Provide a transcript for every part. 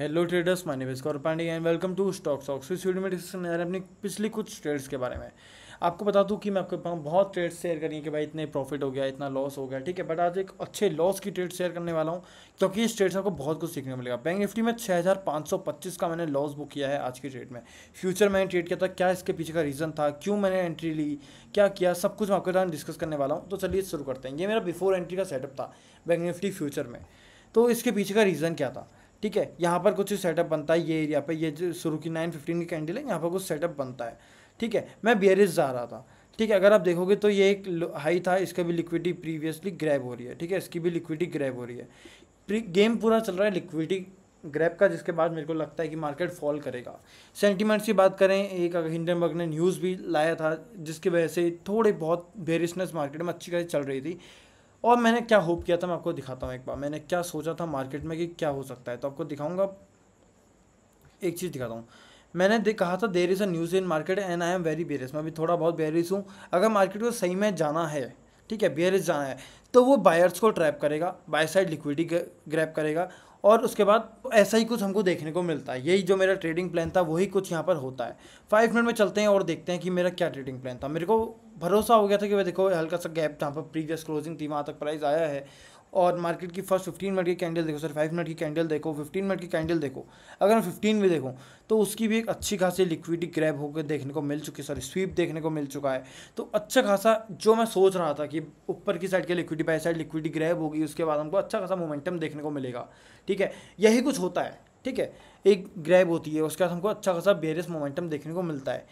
hello traders my name is Kaur Pandey and welcome to stock socks इस video में discuss करने रहे हैं अपनी पिछली कुछ ट्रेड्स के बारे में आपको बता दूं कि मैं आपके पास बहुत ट्रेड शेयर करेंगे कि भाई इतने प्रॉफिट हो गया इतना लॉस हो गया ठीक है बट आज एक अच्छे लॉस की ट्रेड शेयर करने वाला हूँ क्योंकि इस ट्रेड से आपको बहुत कुछ सीखने मिलेगा बैंक निफ्टी में छः का मैंने लॉस बुक किया है आज की ट्रेड में फ्यूचर मैंने ट्रेड किया था क्या इसके पीछे का रीज़न था क्यों मैंने एंट्री ली क्या किया सब कुछ मैं आपके साथ डिस्कस करने वाला हूँ तो चलिए शुरू करते हैं ये मेरा बिफोर एंट्री का सेटअप था बैंक निफ्टी फ्यूचर में तो इसके पीछे का रीज़न क्या था ठीक है यहाँ पर कुछ सेटअप बनता है ये एरिया पे ये जो शुरू की नाइन फिफ्टीन की कैंडल है यहाँ पर कुछ सेटअप बनता है ठीक है मैं बियरिस जा रहा था ठीक है अगर आप देखोगे तो ये एक हाई था इसका भी लिक्विडिटी प्रीवियसली ग्रैब हो रही है ठीक है इसकी भी लिक्विडिटी ग्रैब हो रही है गेम पूरा चल रहा है लिक्विडिटी ग्रैप का जिसके बाद मेरे को लगता है कि मार्केट फॉल करेगा सेंटीमेंट्स की बात करें एक अगर हिंडनबर्ग ने न्यूज़ भी लाया था जिसकी वजह से थोड़े बहुत बेरिसनेस मार्केट में अच्छी तरह चल रही थी और मैंने क्या होप किया था मैं आपको दिखाता हूँ एक बार मैंने क्या सोचा था मार्केट में कि क्या हो सकता है तो आपको दिखाऊंगा एक चीज़ दिखाता हूँ मैंने कहा था there is a news in market and I am very bearish मैं अभी थोड़ा बहुत बेरिस हूँ अगर मार्केट को सही में जाना है ठीक है बेरिस जाना है तो वो बायर्स को ट्रैप करेगा बाय साइड लिक्विडी ग्रैप करेगा और उसके बाद ऐसा ही कुछ हमको देखने को मिलता है यही जो मेरा ट्रेडिंग प्लान था वही कुछ यहाँ पर होता है फाइव मिनट में चलते हैं और देखते हैं कि मेरा क्या ट्रेडिंग प्लान था मेरे को भरोसा हो गया था कि भाई देखो हल्का सा गैप जहाँ पर प्रीवियस क्लोजिंग थी वहाँ तक प्राइस आया है और मार्केट की फर्स्ट फिफ्टीन मिनट की कैंडल देखो सर फाइव मिनट की कैंडल देखो फिफ्टीन मिनट की कैंडल देखो अगर हम फिफ्टीन भी देखो तो उसकी भी एक अच्छी खासी लिक्विडी ग्रैब होकर देखने को मिल चुकी है सॉरी स्वीप देखने को मिल चुका है तो अच्छा खासा जो मैं सोच रहा था कि ऊपर की साइड के liquidity buy side liquidity grab होगी उसके बाद हमको अच्छा खासा मोमेंटम देखने को मिलेगा ठीक है यही कुछ होता है ठीक है एक ग्रैब होती है उसके बाद हमको अच्छा खासा बेरियस मोमेंटम देखने को मिलता है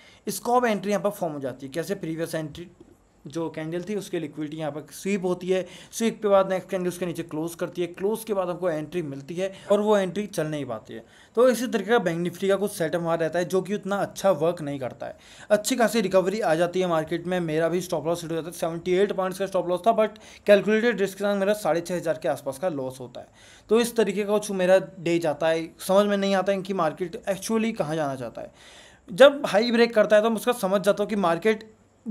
अब एंट्री यहाँ पर फॉर्म हो जाती है कैसे प्रीवियस एंट्री जो कैंडल थी उसके लिक्विडिटी यहाँ पर स्वीप होती है स्वीप के बाद नेक्स्ट कैंडल उसके नीचे क्लोज करती है क्लोज के बाद हमको एंट्री मिलती है और वो एंट्री चल नहीं पाती है तो इसी तरीके का बैंक निफ्टी का कुछ सेटअप वहाँ रहता है जो कि उतना अच्छा वर्क नहीं करता है अच्छी खासी रिकवरी आ जाती है मार्केट में मेरा भी स्टॉप लॉस हिट हो जाता है सेवेंटी एट पॉइंट्स का स्टॉप लॉस था बट कैलकुलेटेड रिस्क के साथ मेरा साढ़े छः हज़ार के आसपास का लॉस होता है तो इस तरीके का कुछ मेरा डे जाता है समझ में नहीं आता है कि मार्केट एक्चुअली कहाँ जाना चाहता है जब हाई ब्रेक करता है तो मैं उसका समझ जाता हूँ कि मार्केट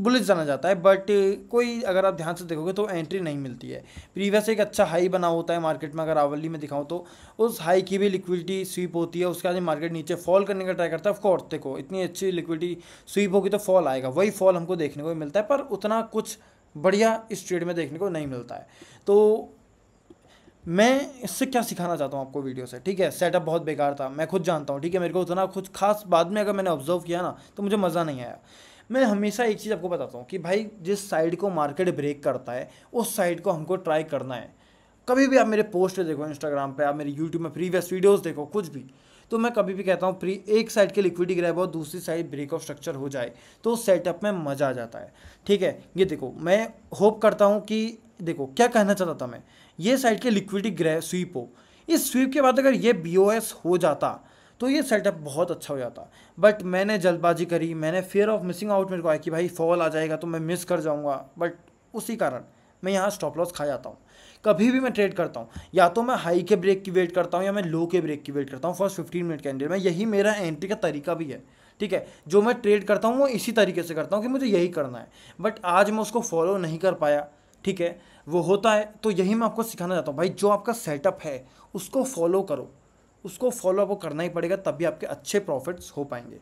बुलिस जाना जाता है बट कोई अगर आप ध्यान से देखोगे तो एंट्री नहीं मिलती है प्रीवियस एक अच्छा हाई बना होता है मार्केट में अगर आवली में दिखाऊँ तो उस हाई की भी लिक्विडिटी स्वीप होती है उसके बाद मार्केट नीचे फॉल करने का ट्राई करता है ऑफकोर्स देखो इतनी अच्छी लिक्विडिटी स्वीप होगी तो फॉल आएगा वही फॉल हमको देखने को मिलता है पर उतना कुछ बढ़िया इस ट्रेड में देखने को नहीं मिलता है तो मैं इससे क्या सिखाना चाहता हूँ आपको वीडियो से ठीक है सेटअप बहुत बेकार था मैं खुद जानता हूँ ठीक है मेरे को उतना कुछ खास बाद में अगर मैंने ऑब्जर्व किया ना तो मुझे मज़ा नहीं आया मैं हमेशा एक चीज़ आपको बताता हूँ कि भाई जिस साइड को मार्केट ब्रेक करता है उस साइड को हमको ट्राई करना है कभी भी आप मेरे पोस्ट देखो इंस्टाग्राम पे आप मेरे यूट्यूब में प्रीवियस वीडियोस देखो कुछ भी तो मैं कभी भी कहता हूँ प्री एक साइड के लिक्विडिटी ग्रैब और दूसरी साइड ब्रेक ऑफ स्ट्रक्चर हो जाए तो उस सेटअप में मज़ा आ जाता है ठीक है ये देखो मैं होप करता हूँ कि देखो क्या कहना चाहता था मैं ये साइड की लिक्विडिटी ग्रह स्वीप हो इस स्वीप के बाद अगर ये बी हो जाता तो ये सेटअप बहुत अच्छा हो जाता बट मैंने जल्दबाजी करी मैंने फेयर ऑफ मिसिंग आउट मेरे को आया कि भाई फॉल आ जाएगा तो मैं मिस कर जाऊँगा बट उसी कारण मैं यहाँ स्टॉप लॉस खा जाता हूँ कभी भी मैं ट्रेड करता हूँ या तो मैं हाई के ब्रेक की वेट करता हूँ या मैं लो के ब्रेक की वेट करता हूँ फर्स्ट फिफ्टीन मिनट के अंदर में यही मेरा एंट्री का तरीका भी है ठीक है जो मैं ट्रेड करता हूँ वो इसी तरीके से करता हूँ कि मुझे यही करना है बट आज मैं उसको फॉलो नहीं कर पाया ठीक है वो होता है तो यही मैं आपको सिखाना चाहता हूँ भाई जो आपका सेटअप है उसको फॉलो करो उसको फॉलो आपको करना ही पड़ेगा तब भी आपके अच्छे प्रॉफिट्स हो पाएंगे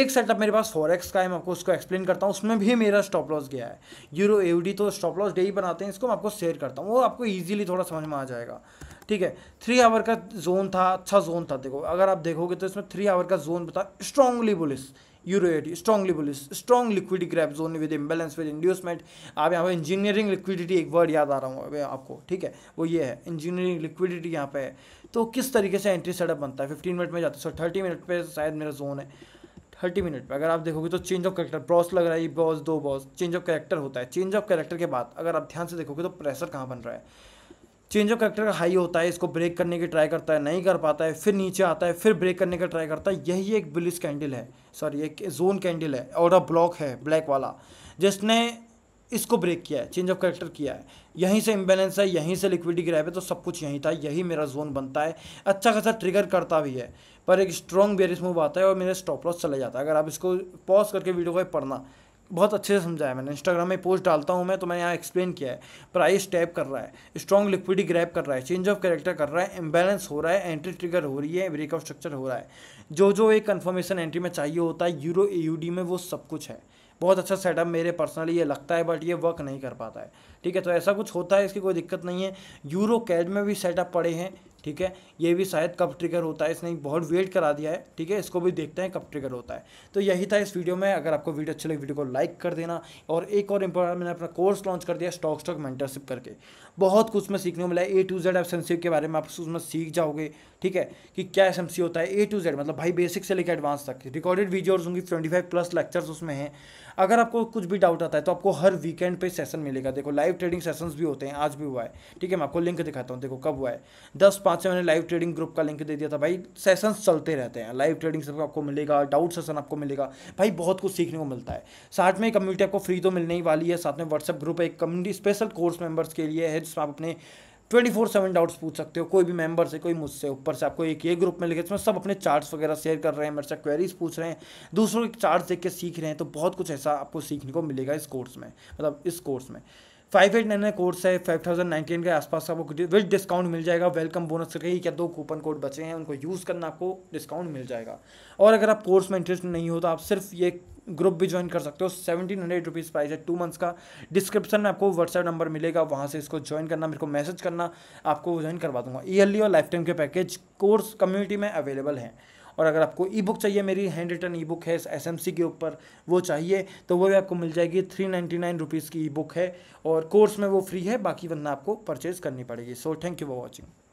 एक सेटअप मेरे पास फॉरेक्स का है मैं आपको उसको एक्सप्लेन करता हूँ उसमें भी मेरा स्टॉप लॉस गया है यूरो ए तो स्टॉप लॉस डे ही बनाते हैं इसको मैं आपको शेयर करता हूँ वो आपको ईजिली थोड़ा समझ में आ जाएगा ठीक है थ्री आवर का जोन था अच्छा जोन था देखो अगर आप देखोगे तो इसमें थ्री आवर का जोन बता strongly bullish euro strongly bullish strong liquidity grab zone with imbalance with inducement आप यहाँ पे इंजीनियरिंग लिक्विडिटी एक वर्ड याद आ रहा हूँ आपको ठीक है वो ये है इंजीनियरिंग लिक्विडिटी यहाँ पे है तो किस तरीके से एंट्री सेटअप बनता है फिफ्टीन मिनट में जाते सर थर्टी मिनट पर शायद मेरा जोन है थर्टी मिनट पर अगर आप देखोगे तो चेंज ऑफ करेक्टर बॉस लग रहा है बॉस दो बॉस चेंज ऑफ करेक्टर होता है चेंज ऑफ करेक्टर के बाद अगर आप ध्यान से देखोगे तो प्रेशर कहाँ बन रहा है चेंज ऑफ करेक्टर का हाई होता है इसको ब्रेक करने की ट्राई करता है नहीं कर पाता है फिर नीचे आता है फिर ब्रेक करने का ट्राई करता है यही एक बिलिस कैंडल है सॉरी एक जोन कैंडल है और ब्लॉक है ब्लैक वाला जिसने इसको ब्रेक किया है चेंज ऑफ करेक्टर किया है यहीं से इम्बेलेंस है यहीं से लिक्विडी ग्रैप है तो सब कुछ यहीं था यही मेरा जोन बनता है अच्छा खासा ट्रिगर करता भी है पर एक स्ट्रॉन्ग बेरिस मूव आता है और मेरा स्टॉप लॉस चला जाता है अगर आप इसको पॉज करके वीडियो को पढ़ना बहुत अच्छे से समझाया मैंने इंस्टाग्राम में पोस्ट डालता हूँ मैं तो मैंने यहाँ एक्सप्लेन किया है प्राइस टैप कर रहा है स्ट्रॉन्ग लिक्विडी ग्रैप कर रहा है चेंज ऑफ कैरेक्टर कर रहा है इम्बैलेंस हो रहा है एंट्री ट्रिगर हो रही है ब्रेकअप स्ट्रक्चर हो रहा है जो जो एक कन्फर्मेशन एंट्री में चाहिए होता है यूरो ए में वो सब कुछ है बहुत अच्छा सेटअप मेरे पर्सनली ये लगता है बट ये वर्क नहीं कर पाता है ठीक है तो ऐसा कुछ होता है इसकी कोई दिक्कत नहीं है यूरो कैड में भी सेटअप पड़े हैं ठीक है ये भी शायद कब ट्रिगर होता है इसने बहुत वेट करा दिया है ठीक है इसको भी देखते हैं कब ट्रिगर होता है तो यही था इस वीडियो में अगर आपको वीडियो अच्छी लगी वीडियो को लाइक कर देना और एक और इंपॉर्टेंट मैंने अपना कोर्स लॉन्च कर दिया स्टॉक स्टॉक मेंटरशिप करके बहुत कुछ में सीखने को मिला है ए टू जेड एफ के बारे में आप उसमें सीख जाओगे ठीक है कि क्या एस होता है ए टू जेड मतलब भाई बेसिक से लेकर एडवांस तक रिकॉर्डेड वीडियो होंगी ट्वेंटी फाइव प्लस लेक्चर्स उसमें हैं अगर आपको कुछ भी डाउट आता है तो आपको हर वीकेंड पे सेशन मिलेगा देखो लाइव ट्रेडिंग सेशंस भी होते हैं आज भी हुआ है ठीक है मैं आपको लिंक दिखाता हूँ देखो कब हुआ है दस पाँच वहाँ से मैंने लाइव ट्रेडिंग ग्रुप का लिंक दे दिया था भाई सेशंस चलते रहते हैं लाइव ट्रेडिंग सब आपको मिलेगा डाउट सेशन आपको मिलेगा भाई बहुत कुछ सीखने को मिलता है साथ में कम्युनिटी आपको फ्री तो मिलने ही वाली है साथ में व्हाट्सअप ग्रुप एक कम्युनिटी स्पेशल कोर्स मेंबर्स के लिए है जिसमें आप अपने ट्वेंटी फोर सेवन डाउट्स पूछ सकते हो कोई भी मेंबर से कोई मुझसे ऊपर से आपको एक ये ग्रुप में लिखे इसमें सब अपने चार्ट्स वगैरह शेयर कर रहे हैं मेरे से क्वेरीज पूछ रहे हैं दूसरों के चार्ट्स देख के सीख रहे हैं तो बहुत कुछ ऐसा आपको सीखने को मिलेगा इस कोर्स में मतलब इस कोर्स में five eight nine nine course है फाइव थाउजेंड नाइनटीन के आसपास आपको विद डिस्काउंट मिल जाएगा वेलकम बोनस के क्या दो कूपन कोड बचे हैं उनको यूज़ करना आपको डिस्काउंट मिल जाएगा और अगर आप कोर्स में इंटरेस्ट नहीं हो तो आप सिर्फ ये ग्रुप भी ज्वाइन कर सकते हो सेवेंटीन हंड्रेड रुपीज़ प्राइस है टू मंथ्स का डिस्क्रिप्शन में आपको व्हाट्सएप नंबर मिलेगा वहाँ से इसको ज्वाइन करना मेरे को मैसेज करना आपको ज्वाइन करवा दूंगा ईयरली और लाइफ टाइम के पैकेज कोर्स कम्युनिटी में अवेलेबल हैं और अगर आपको ई बुक चाहिए मेरी हैंड रिटन ई बुक है एस एम सी के ऊपर वो चाहिए तो वो भी आपको मिल जाएगी थ्री नाइन्टी नाइन रुपीज़ की ई बुक है और कोर्स में वो फ्री है बाकी वरना आपको परचेज़ करनी पड़ेगी so thank you for watching